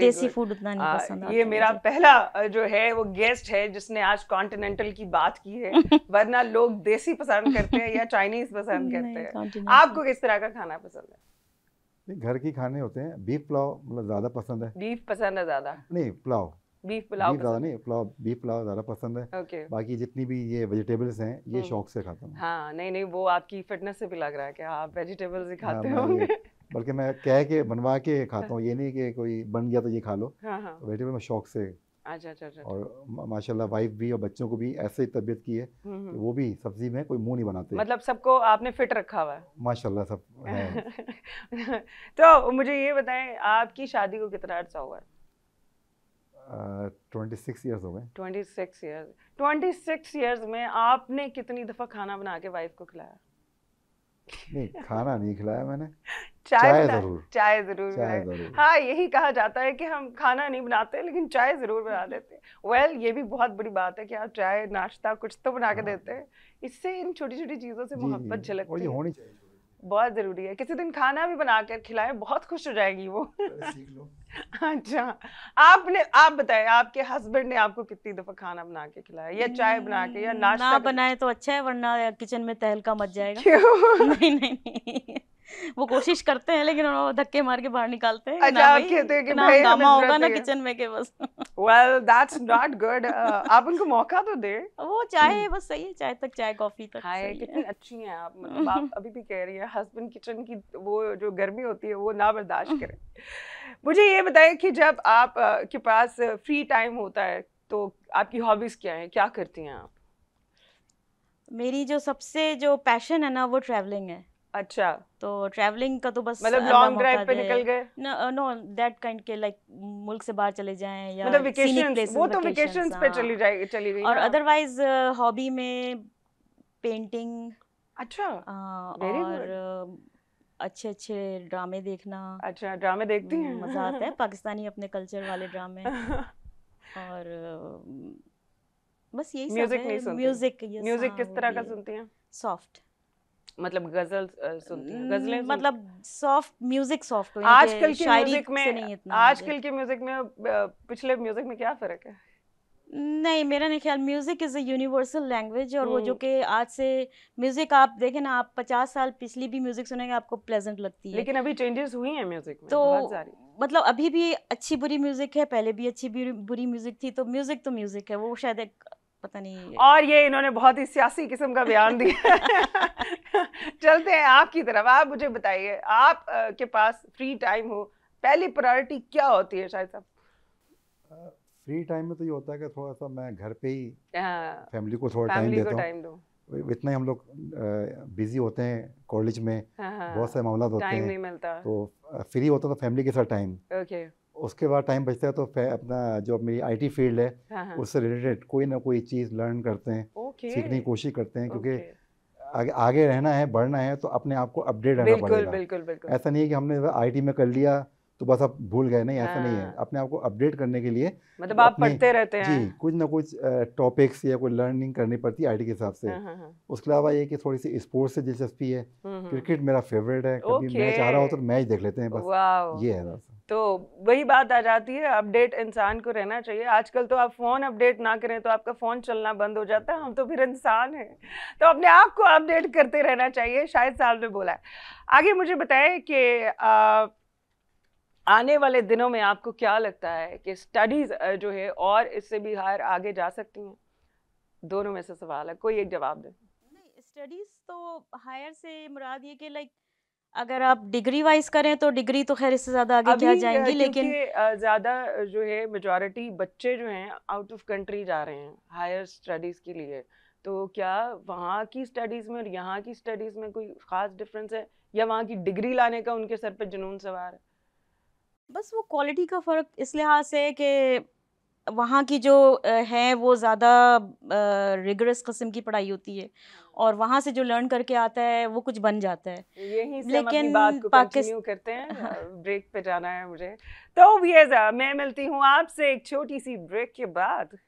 देसी फूड उतना नहीं पसंद ये मेरा पहला जो है वो गेस्ट है जिसने आज कॉन्टिनेंटल की बात की है वरना लोग देसी पसंद करते हैं या चाइनीज पसंद करते हैं आपको किस तरह का खाना पसंद है घर की खाने होते हैं बीफ पुलाव मतलब ज्यादा पसंद है बीफ पसंद है ज्यादा नहीं पुलाव बीफ पुलाव बीफ नहीं पुलाव बीफ पुलाव ज़्यादा पसंद है okay. बाकी जितनी भी ये वेजिटेबल्स हैं ये हम्म। शौक से खाता हूँ हाँ नहीं नहीं वो आपकी फिटनेस से भी लग रहा है कि आप वेजिटेबल्स ही हाँ, खाते होंगे बल्कि मैं कह के बनवा के खाता हूँ ये नहीं कि कोई बन गया तो ये खा लो वेजिटेबल हाँ, हाँ। मैं शौक से अच्छा अच्छा, अच्छा और अच्छा। माशाल्लाह वाइफ भी और बच्चों को भी ऐसे ही तबीयत की है हम्म, कि हम्म। वो भी सब्जी में कोई मुंह नहीं बनाते मतलब सबको आपने फिट रखा हुआ है माशाल्लाह सब है तो मुझे ये बताएं आपकी शादी को कितना अर्सा हुआ है 26 सिक्स हो गए 26 सिक्स 26 ट्वेंटी में आपने कितनी दफ़ा खाना बना के वाइफ को खिलाया नहीं खाना नहीं खिलाया मैंने चाय चाय जरूर चाय जरूर चाय जरूर हाँ यही कहा जाता है कि हम खाना नहीं बनाते लेकिन चाय जरूर बना देते हैं well, वेल ये भी बहुत बड़ी बात है कि आप चाय नाश्ता कुछ तो बना के हाँ। देते हैं इससे इन छोटी छोटी चीज़ों से मोहब्बत झलकती है होनी चाहिए बहुत ज़रूरी है किसी दिन खाना भी बना कर खिलाएं बहुत खुश हो जाएगी वो सीख लो अच्छा आपने आप बताएं आपके हस्बैंड ने आपको कितनी दफा खाना बना के खिलाया या चाय बना के या नाश्ता ना बनाए तो अच्छा है वरना किचन में तहलका मच जाएगा क्यों नहीं नहीं, नहीं। वो कोशिश करते हैं लेकिन वो धक्के मार के बाहर निकालते हैं अच्छा आप कहते हैं कि भाई हमें होगा ना किचन में के बस वेल दैट्स नॉट गुड आप उनको मौका तो दे वो चाय हम्म। बस सही है चाय तक चाय कॉफी तक हाय कितनी अच्छी हैं आप मतलब आप अभी भी कह रही हैं हस्बैंड किचन की वो जो गर्मी होती है वो ना बर्दाश्त हम्म। करे मुझे ये बताएं कि जब आप के पास फ्री टाइम होता है तो आपकी हॉबीज़ क्या हैं क्या करती हैं आप मेरी जो सबसे जो पैशन है ना वो ट्रैवलिंग है अच्छा तो ट्रैवलिंग का तो बस मतलब लॉन्ग ड्राइव पे निकल गए no that kind of like मुल्क से बाहर चले जाएं या मतलब वेकेशंस वो तो वेकेशन पे चली हाँ। जाएगी चली गई और अदरवाइज हॉबी में पेंटिंग अच्छा और अच्छे अच्छे ड्रामे देखना अच्छा ड्रामे देखती हैं मज़ा आता है पाकिस्तानी अपने कल्चर वाले ड्रामे और बस यही म्यूजिक नहीं सुनती म्यूजिक म्यूजिक किस हाँ, तरह का सुनती हैं सॉफ्ट मतलब गजल सुनती है गजलें मतलब सॉफ्ट म्यूजिक सॉफ्ट आजकल के म्यूजिक में आजकल के म्यूजिक में पिछले म्यूजिक में क्या फर्क है नहीं मेरा नहीं ख्याल music is a universal language और वो hmm. जो कि आज से म्यूज़िक आप देखें ना आप पचास साल पिछली भी म्यूज़िक सुनेंगे आपको प्लेजेंट लगती है लेकिन अभी चेंजेस हुई हैं म्यूज़िक में तो मतलब अभी भी अच्छी बुरी म्यूज़िक है पहले भी अच्छी बुरी म्यूज़िक थी तो म्यूज़िक तो म्यूज़िक है वो शायद एक पता नहीं और ये इन्होंने बहुत ही सियासी किस्म का बयान दिया चलते हैं आपकी तरफ आप मुझे बताइए आप के पास फ्री टाइम हो पहली प्रायोरिटी क्या होती है शायद साहब फ्री टाइम में तो ये होता है कि थोड़ा सा मैं घर पे ही हाँ। फैमिली को थोड़ा टाइम देता हूँ इतना ही हम लोग बिजी होते हैं कॉलेज में हाँ, हाँ। बहुत सारे मामला होते हैं तो फ्री होता तो फैमिली के साथ टाइम उसके बाद टाइम बचता है तो अपना जो मेरी आईटी फील्ड है उससे रिलेटेड कोई ना कोई चीज़ लर्न करते हैं सीखने की कोशिश करते हैं क्योंकि आगे, आगे रहना है बढ़ना है तो अपने आप को अपडेट रहना पड़ेगा बिल्कुल, बिल्कुल, बिल्कुल। ऐसा नहीं है कि हमने आईटी में कर लिया तो बस आप भूल गए नहीं ऐसा नहीं है हाँ। अपने आप को अपडेट करने के लिए मतलब आप पढ़ते रहते हैं जी कुछ ना कुछ टॉपिक्स या कोई लर्निंग करनी पड़ती है आईटी के हिसाब से हाँ, हाँ, उसके अलावा ये कि थोड़ी सी स्पोर्ट्स से दिलचस्पी है हम्म, हम्म। क्रिकेट मेरा फेवरेट है कभी मैच आ रहा हो तो मैच देख लेते हैं बस ये है तो वही बात आ जाती है अपडेट इंसान को रहना चाहिए आजकल तो आप फ़ोन अपडेट ना करें तो आपका फ़ोन चलना बंद हो जाता है हम तो फिर इंसान हैं तो अपने आप को अपडेट करते रहना चाहिए शायद साल में बोला है आगे मुझे बताएं कि आने वाले दिनों में आपको क्या लगता है कि स्टडीज़ जो है और इससे भी हायर आगे जा सकती हैं दोनों में से सवाल है कोई एक जवाब दे नहीं स्टडीज़ तो हायर से मुराद ये कि लाइक अगर आप डिग्री वाइज करें तो डिग्री तो खैर इससे ज़्यादा आगे क्या जाएंगी लेकिन ज़्यादा जो है मेजोरिटी बच्चे जो हैं आउट ऑफ कंट्री जा रहे हैं हायर स्टडीज़ के लिए तो क्या वहाँ की स्टडीज़ में और यहाँ की स्टडीज़ में कोई ख़ास डिफरेंस है या वहाँ की डिग्री लाने का उनके सर पर जुनून सवार है बस वो क्वालिटी का फ़र्क इस लिहाज से कि वहाँ की जो है वो ज़्यादा रिगरस कस्म की पढ़ाई होती है हाँ। और वहाँ से जो लर्न करके आता है वो कुछ बन जाता है यही लेकिन पाकिस्तान करते हैं ब्रेक हाँ। पे जाना है मुझे तो मैं मिलती हूँ आपसे एक छोटी सी ब्रेक के बाद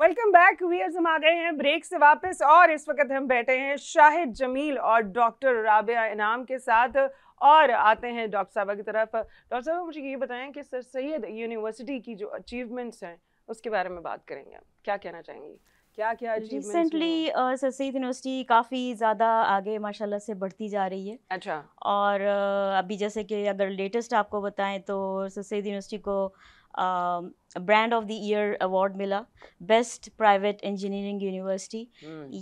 वेलकम बैक वीयर्स हम आ गए हैं ब्रेक से वापस और इस वक्त हम बैठे हैं शाहिद जमील और डॉक्टर राबिया इनाम के साथ और आते हैं डॉक्टर साहबा की तरफ डॉक्टर साहबा मुझे ये बताएं कि सर सैद यूनिवर्सिटी की जो अचीवमेंट्स हैं उसके बारे में बात करेंगे क्या कहना चाहेंगी क्या क्या रिसेंटली सर सैद यूनिवर्सिटी काफ़ी ज़्यादा आगे माशाल्लाह से बढ़ती जा रही है अच्छा और अभी जैसे कि अगर लेटेस्ट आपको बताएं तो सर सैद यूनिवर्सिटी को brand of the year award मिला बेस्ट प्राइवेट इंजीनियरिंग यूनिवर्सिटी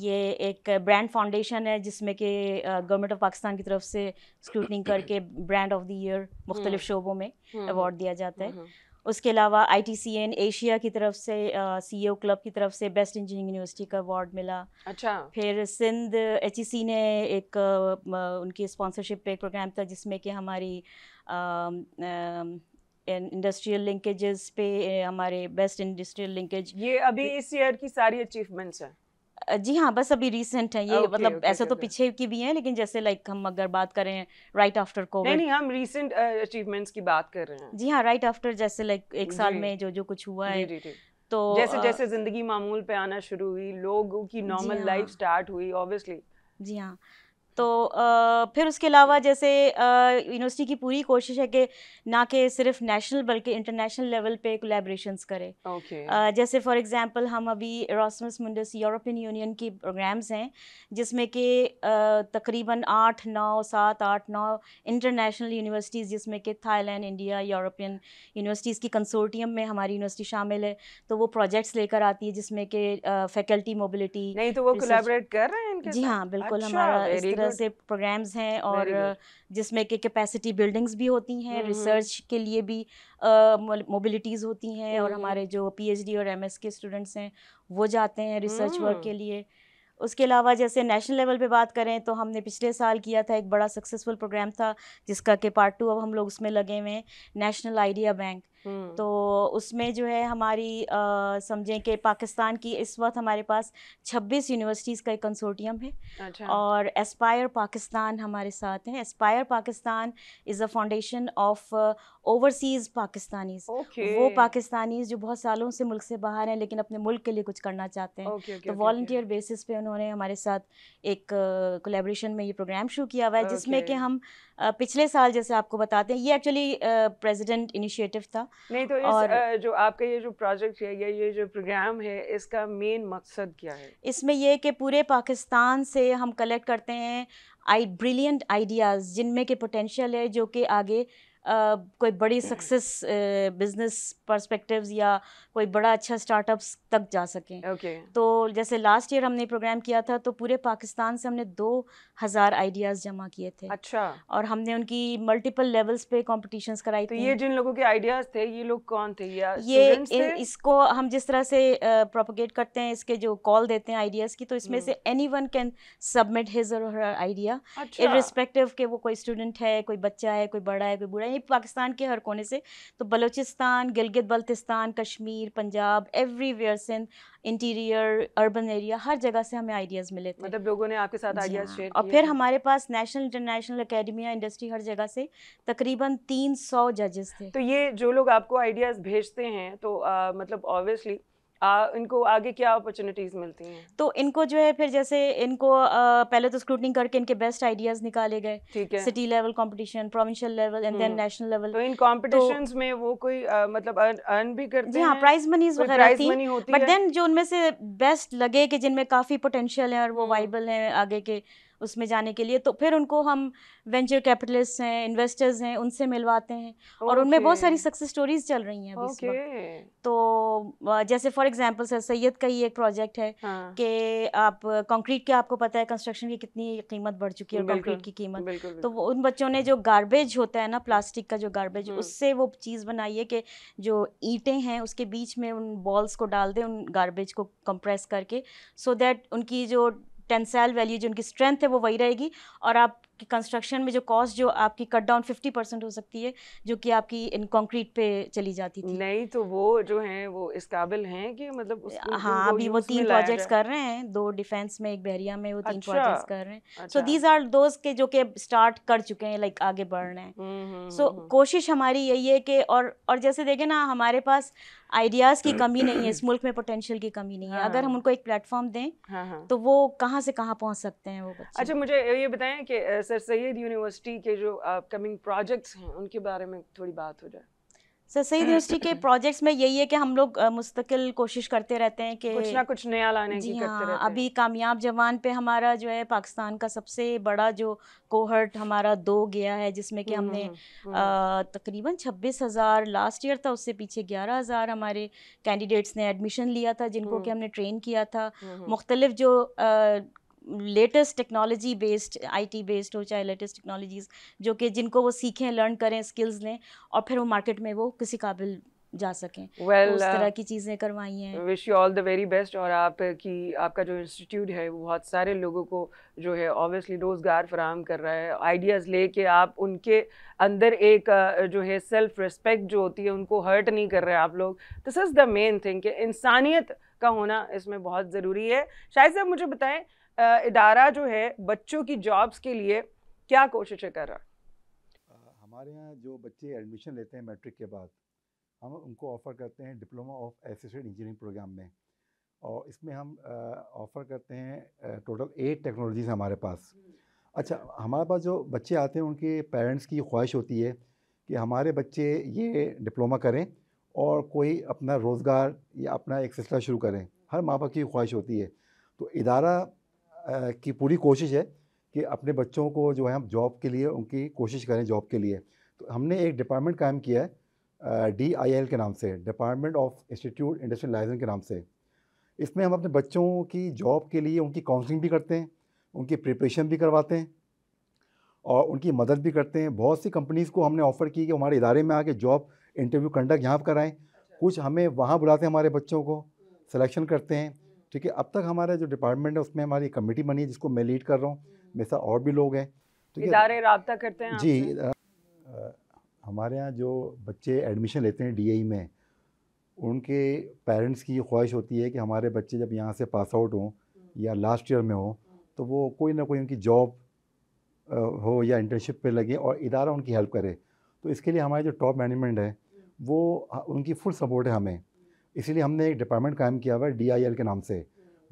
ये एक ब्रांड फाउंडेशन है जिसमें कि गवर्नमेंट ऑफ पाकिस्तान की तरफ से स्क्रूटनिंग करके ब्रांड ऑफ द ईयर मुख्तलिफ hmm. शोबों में अवार्ड hmm. दिया जाता है hmm. उसके अलावा I T C N Asia की तरफ से सी ओ क्लब की तरफ से बेस्ट इंजीनियरिंग यूनिवर्सिटी का अवार्ड मिला अच्छा फिर सिंध एच ई सी ने एक uh, उनकी स्पॉन्सरशिप पे एक प्रोग्राम था जिसमें कि हमारी uh, uh, इंडस्ट्रियल लिंकेजेस पे हमारे बेस्ट इंडस्ट्रियल लिंकेज ये अभी इस ईयर की सारी अचीवमेंट्स हैं जी हाँ बस अभी रिसेंट है ये okay, मतलब okay, ऐसा okay, तो okay. पीछे की भी है लेकिन जैसे लाइक हम अगर बात करें राइट आफ्टर कोविड नहीं हम रिसेंट अचीवमेंट्स की बात कर रहे हैं जी हाँ राइट आफ्टर जैसे लाइक एक साल में जो जो कुछ हुआ है तो जैसे जैसे जिंदगी मामूल पे आना शुरू हुई लोगों की नॉर्मल लाइफ स्टार्ट हुई ऑब्वियसली जी हाँ तो आ, फिर उसके अलावा जैसे यूनिवर्सिटी की पूरी कोशिश है कि ना कि सिर्फ नेशनल बल्कि इंटरनेशनल लेवल पे कोलेब्रेशंस करें okay. जैसे फॉर एग्जांपल हम अभी रॉसमस मुंडस यूरोपियन यूनियन की प्रोग्राम्स हैं जिसमें कि तकरीबन आठ नौ सात आठ नौ इंटरनेशनल यूनिवर्सिटीज़ जिसमें कि थाईलैंड इंडिया यूरोपियन यूनिवर्सिटीज़ की कंसोर्टियम में हमारी यूनिवर्सिटी शामिल है तो वो प्रोजेक्ट्स लेकर आती है जिसमें कि फैकल्टी मोबिलिटी नहीं तो वो कोलेबरेट कर रहे हैं जी हाँ बिल्कुल अच्छा, हमारा इस तरह तरह से प्रोग्राम्स हैं और जिसमें कि कैपेसिटी बिल्डिंग्स भी होती हैं रिसर्च हम्म, हम्म। के लिए भी मोबिलिटीज़ होती हैं और हम्म, हमारे जो पीएचडी और एमएस के स्टूडेंट्स हैं वो जाते हैं रिसर्च वर्क के लिए उसके अलावा जैसे नेशनल लेवल पे बात करें तो हमने पिछले साल किया था एक बड़ा सक्सेसफुल प्रोग्राम था जिसका के पार्ट टू अब हम लोग उसमें लगे हुए हैं नेशनल आइडिया बैंक हम्म। तो उसमें जो है हमारी समझें कि पाकिस्तान की इस वक्त हमारे पास 26 यूनिवर्सिटीज़ का एक कंसोर्टियम है अच्छा। और एस्पायर पाकिस्तान हमारे साथ हैं Aspire Pakistan is a foundation of overseas Pakistani okay. वो पाकिस्तानी जो बहुत सालों से मुल्क से बाहर हैं लेकिन अपने मुल्क के लिए कुछ करना चाहते हैं okay, okay, तो वॉल्टियर बेसिस पे उन्होंने हमारे साथ एक कोलेब्रेशन uh, में ये प्रोग्राम शुरू किया हुआ है जिसमें कि हम uh, पिछले साल जैसे आपको बताते हैं ये एक्चुअली प्रेजिडेंट इनिशियटिव था नहीं तो और uh, जो आपका ये जो प्रोजेक्ट है या ये जो प्रोग्राम है इसका मेन मकसद क्या है इसमें यह कि पूरे पाकिस्तान से हम कलेक्ट करते हैं आई ब्रिलियंट आइडियाज़ जिनमें के पोटेंशियल है जो कि आगे कोई बड़ी सक्सेस बिजनेस परस्पेक्टिव या कोई बड़ा अच्छा स्टार्टअप्स तक जा सकें okay. तो जैसे लास्ट ईयर हमने प्रोग्राम किया था तो पूरे पाकिस्तान से हमने दो हज़ार आइडियाज़ जमा किए थे अच्छा और हमने उनकी मल्टीपल लेवल्स पे कॉम्पिटिशन कराई तो ये जिन लोगों के आइडियाज़ थे ये लोग कौन थे या ये थे? इसको हम जिस तरह से प्रोपोगेट करते हैं इसके जो कॉल देते हैं आइडियाज़ की तो इसमें से anyone can submit his और हर आइडिया इन रिस्पेक्टिव के वो कोई स्टूडेंट है कोई बच्चा है कोई बड़ा है कोई बुरा रहे हैं पाकिस्तान के हर कोने से तो Balochistan Gilgit Baltistan Kashmir Punjab everywhere Sindh interior urban area हर जगह से हमें आइडियाज़ मिले थे मतलब लोगों ने आपके साथ आइडियाज़ हाँ। शेयर और फिर हमारे पास नेशनल इंटरनेशनल अकेडमिया इंडस्ट्री हर जगह से तकरीबन तीन सौ जजेस थे तो ये जो लोग आपको आइडियाज़ भेजते हैं तो आ, मतलब ऑब्वियसली आ, इनको आगे क्या अपॉर्चुनिटीज़ मिलती हैं तो इनको जो है फिर जैसे इनको आ, पहले तो स्क्रूटनिंग करके इनके बेस्ट आइडियाज़ निकाले गए ठीक है city level competition provincial level and then national level तो इन कॉम्पिटिशंस तो, में वो कोई आ, मतलब अर्न भी करते जी हाँ प्राइज मनीज वगैरह थी बट देन जो उनमें से बेस्ट लगे कि जिनमें काफ़ी पोटेंशियल है और वो वाइबल हम्म। है आगे के उसमें जाने के लिए तो फिर उनको हम वेंचर कैपिटलिस्ट हैं इन्वेस्टर्स हैं उनसे मिलवाते हैं okay. और उनमें बहुत सारी सक्सेस स्टोरीज चल रही हैं अभी okay. तो जैसे फॉर एग्जांपल सर सैयद का ही एक प्रोजेक्ट है हाँ. कि आप कंक्रीट के आपको पता है कंस्ट्रक्शन की कितनी कीमत बढ़ चुकी है कंक्रीट की कीमत तो उन बच्चों ने जो गार्बेज होता है ना प्लास्टिक का जो गार्बेज हम्म। उससे वो चीज़ बनाई है कि जो ईटें हैं उसके बीच में उन बॉल्स को डाल दें उन गार्बेज को कंप्रेस करके सो दैट उनकी जो टेंसाइल वैल्यू जो उनकी स्ट्रेंथ है वो वही रहेगी और आप कि कंस्ट्रक्शन में जो कॉस्ट जो आपकी कट डाउन फिफ्टी परसेंट हो सकती है जो कि आपकी इन कंक्रीट पे चली जाती थी नहीं तो वो जो है वो इस काबिल है कि मतलब हाँ अभी वो तीन प्रोजेक्ट्स कर रहे हैं दो डिफेंस में एक बहरिया में वो तीन प्रोजेक्ट्स अच्छा, कर रहे हैं सो दीज आर दोज के जो के स्टार्ट कर चुके हैं लाइक आगे बढ़ रहे हैं सो हम्म, हम्म, हम्म, कोशिश हमारी यही है कि और और जैसे देखे ना हमारे पास आइडियाज़ की कमी नहीं है इस मुल्क में पोटेंशियल की कमी नहीं है अगर हाँ। हम उनको एक प्लेटफॉर्म दें हाँ, हाँ। तो वो कहाँ से कहाँ पहुँच सकते हैं वो अच्छा मुझे ये बताएं कि सर सैद यूनिवर्सिटी के जो अपकमिंग प्रोजेक्ट्स हैं उनके बारे में थोड़ी बात हो जाए सर सही यूनिवर्सिटी के प्रोजेक्ट्स में यही है कि हम लोग मुस्तकिल कोशिश करते रहते हैं कि कुछ ना कुछ नया लाने जी की हाँ, करते रहते हैं। अभी कामयाब जवान पे हमारा जो है पाकिस्तान का सबसे बड़ा जो कोहर्ट हमारा दो गया है जिसमें कि हम्म, हमने हम्म, हम्म। तकरीबन छब्बीस हज़ार लास्ट ईयर था उससे पीछे ग्यारह हज़ार हमारे कैंडिडेट्स ने एडमिशन लिया था जिनको कि हमने ट्रेन किया था मुख्तलिफ जो latest technology based IT based हो चाहे लेटेस्ट टेक्नोलॉजीज़ जो कि जिनको वो सीखें लर्न करें स्किल्स लें और फिर वो मार्केट में वो किसी काबिल जा सकें तो well, तो उस तरह uh, की चीज़ें करवाई हैं wish you all the very best और आप कि आपका जो इंस्टीट्यूट है वो बहुत सारे लोगों को जो है ऑब्वियसली रोज़गार फराम कर रहा है आइडियाज़ ले के आप उनके अंदर एक uh, जो है सेल्फ रिस्पेक्ट जो होती है उनको हर्ट नहीं कर रहे आप लोग this is the main thing कि इंसानियत का होना इसमें बहुत ज़रूरी है शायद साहब मुझे बताएं इदारा जो है बच्चों की जॉब्स के लिए क्या कोशिशें कर रहा है हमारे यहाँ जो बच्चे एडमिशन लेते हैं मैट्रिक के बाद हम उनको ऑफ़र करते हैं diploma of associate engineering program में और इसमें हम ऑफ़र करते हैं टोटल एट टेक्नोलॉजीज़ हमारे पास अच्छा हमारे पास जो बच्चे आते हैं उनके पेरेंट्स की ख्वाहिश होती है कि हमारे बच्चे ये डिप्लोमा करें और कोई अपना रोज़गार या अपना एक सिलसिला शुरू करें हर माँ बाप की ख्वाहिश होती है तो इदारा की पूरी कोशिश है कि अपने बच्चों को जो है हम जॉब के लिए उनकी कोशिश करें जॉब के लिए तो हमने एक डिपार्टमेंट कायम किया है डी आई एल के नाम से department of institute industrial licence के नाम से इसमें हम अपने बच्चों की जॉब के लिए उनकी काउंसलिंग भी करते हैं उनकी प्रिपरेशन भी करवाते हैं और उनकी मदद भी करते हैं बहुत सी कंपनीज़ को हमने ऑफ़र की कि हमारे इदारे में आके जॉब इंटरव्यू कंडक्ट यहाँ कराएँ कुछ हमें वहाँ बुलाते हैं हमारे बच्चों को सिलेक्शन करते हैं ठीक है अब तक हमारा जो डिपार्टमेंट है उसमें हमारी कमेटी बनी है जिसको मैं लीड कर रहा हूँ हम्म। मेरे साथ और भी लोग हैं ठीक है रबता करते हैं जी हमारे यहाँ जो बच्चे एडमिशन लेते हैं डी e में उनके पेरेंट्स की ख्वाहिश होती है कि हमारे बच्चे जब यहाँ से पास आउट हों हम्म। या लास्ट ईयर में हों तो वो कोई ना कोई उनकी जॉब हो या इंटर्नशिप पे लगे और इदारा उनकी हेल्प करे तो इसके लिए हमारे जो टॉप मैनेजमेंट है वो उनकी फुल सपोर्ट है हमें इसीलिए हमने एक डिपार्टमेंट कायम किया हुआ है डी के नाम से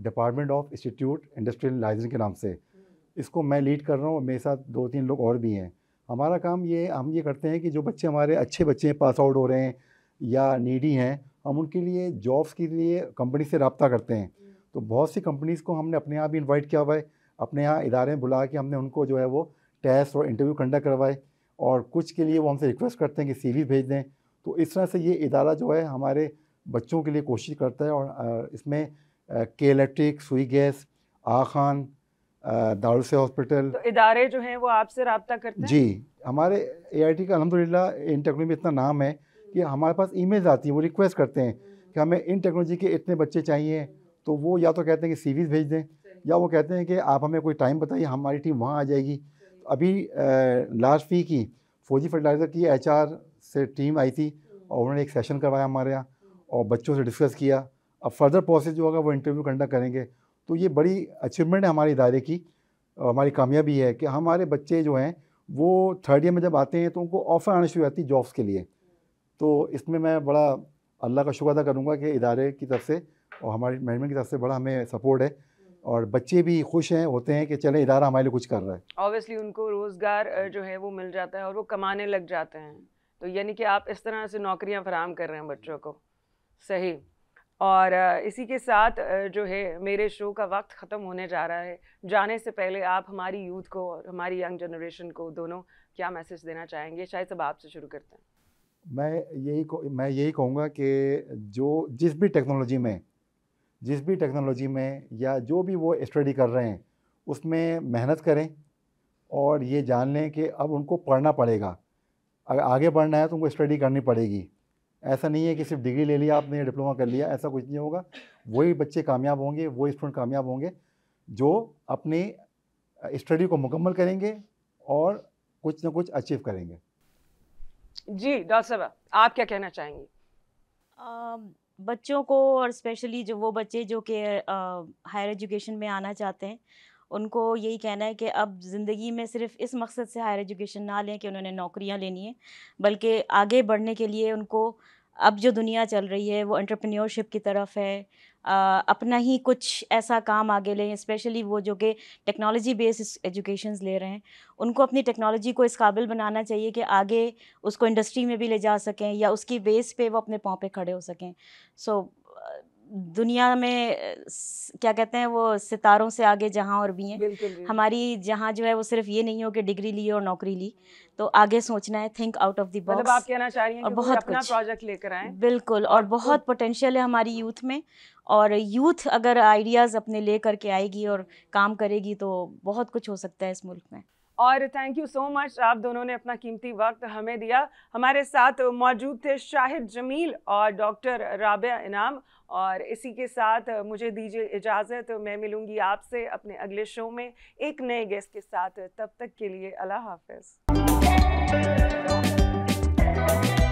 department of institute industrial liaison के नाम से इसको मैं लीड कर रहा हूँ मेरे साथ दो तीन लोग और भी हैं हमारा काम ये हम ये करते हैं कि जो बच्चे हमारे अच्छे बच्चे हैं पास आउट हो रहे हैं या नीडी हैं हम उनके लिए जॉब्स के लिए कंपनी से रबता करते हैं तो बहुत सी कंपनीज़ को हमने अपने यहाँ भी इन्वाइट किया हुआ है अपने यहाँ इदारे में बुला के हमने उनको जो है वो टेस्ट और इंटरव्यू कंडक्ट करवाए और कुछ के लिए वो हमसे रिक्वेस्ट करते हैं कि सी भेज दें तो इस तरह से ये इदारा जो है हमारे बच्चों के लिए कोशिश करता है और इसमें के इलेक्ट्रिक सुई गैस आ खान दारुल हॉस्पिटल तो इदारे जो हैं वो आपसे रबता करते हैं जी हमारे टी का अलहमदिल्ला इन टेक्नोलॉजी में इतना नाम है कि हमारे पास मेल्स आती है वो रिक्वेस्ट करते हैं कि हमें इन टेक्नोलॉजी के इतने बच्चे चाहिए तो वो या तो कहते हैं कि सीवीज भेज दें या वो कहते हैं कि आप हमें कोई टाइम बताइए हमारी टीम वहाँ आ जाएगी अभी लास्ट वीक ही फौजी फर्टिलाइज़र की एच से टीम आई थी और उन्होंने एक सेशन करवाया हमारे यहाँ और बच्चों से डिस्कस किया अब फर्दर प्रोसेस जो होगा वो इंटरव्यू कंडक्ट करेंगे तो ये बड़ी अचीवमेंट है हमारे इदारे की हमारी कामयाबी है कि हमारे बच्चे जो हैं वो थर्ड ईयर में जब आते हैं तो उनको ऑफ़र आने शुरू होती है जॉब्स के लिए तो इसमें मैं बड़ा अल्लाह का शुक्र अदा करूँगा कि इदारे की तरफ से और हमारे मैनेजमेंट की तरफ से बड़ा हमें सपोर्ट है और बच्चे भी खुश हैं होते हैं कि चले इदारा हमारे लिए कुछ कर रहा है ऑब्वियसली उनको रोज़गार जो है वो मिल जाता है और वो कमाने लग जाते हैं तो यानी कि आप इस तरह से नौकरियां फराम कर रहे हैं बच्चों को सही और इसी के साथ जो है मेरे शो का वक्त ख़त्म होने जा रहा है जाने से पहले आप हमारी यूथ को और हमारी यंग जनरेशन को दोनों क्या मैसेज देना चाहेंगे शायद सब आपसे शुरू करते हैं मैं यही मैं यही कहूँगा कि जो जिस भी टेक्नोलॉजी में जिस भी टेक्नोलॉजी में या जो भी वो स्टडी कर रहे हैं उसमें मेहनत करें और ये जान लें कि अब उनको पढ़ना पड़ेगा अगर आगे बढ़ना है तो उनको स्टडी करनी पड़ेगी ऐसा नहीं है कि सिर्फ डिग्री ले लिया आपने डिप्लोमा कर लिया ऐसा कुछ नहीं होगा वही बच्चे कामयाब होंगे वो स्टूडेंट कामयाब होंगे जो अपनी स्टडी को मुकम्मल करेंगे और कुछ ना कुछ अचीव करेंगे जी डॉक्टर साहब आप क्या कहना चाहेंगे बच्चों को और स्पेशली जो वो बच्चे जो कि हायर एजुकेशन में आना चाहते हैं उनको यही कहना है कि अब ज़िंदगी में सिर्फ इस मकसद से हायर एजुकेशन ना लें कि उन्होंने नौकरियां लेनी है बल्कि आगे बढ़ने के लिए उनको अब जो दुनिया चल रही है वो एंटरप्रेन्योरशिप की तरफ है आ, अपना ही कुछ ऐसा काम आगे लें स्पेशली वो जो कि टेक्नोलॉजी बेस्ड एजुकेशन ले रहे हैं उनको अपनी टेक्नोलॉजी को इस काबिल बनाना चाहिए कि आगे उसको इंडस्ट्री में भी ले जा सकें या उसकी बेस पे वो अपने पाँव पे खड़े हो सकें सो so, दुनिया में क्या कहते हैं वो सितारों से आगे जहाँ और भी हैं हमारी जहाँ जो है वो सिर्फ ये नहीं हो कि डिग्री ली और नौकरी ली तो आगे सोचना है think out of the box मतलब आप कहना चाह रही हैं कि बहुत अपना प्रोजेक्ट लेकर आए बिल्कुल और बहुत पोटेंशियल तो है हमारी यूथ में और यूथ अगर आइडियाज़ अपने ले करके आएगी और काम करेगी तो बहुत कुछ हो सकता है इस मुल्क में और थैंक यू सो मच आप दोनों ने अपना कीमती वक्त हमें दिया हमारे साथ मौजूद थे शाहिद जमील और डॉक्टर राबिया इनाम और इसी के साथ मुझे दीजिए इजाज़त मैं मिलूंगी आपसे अपने अगले शो में एक नए गेस्ट के साथ तब तक के लिए अल्लाह हाफिज़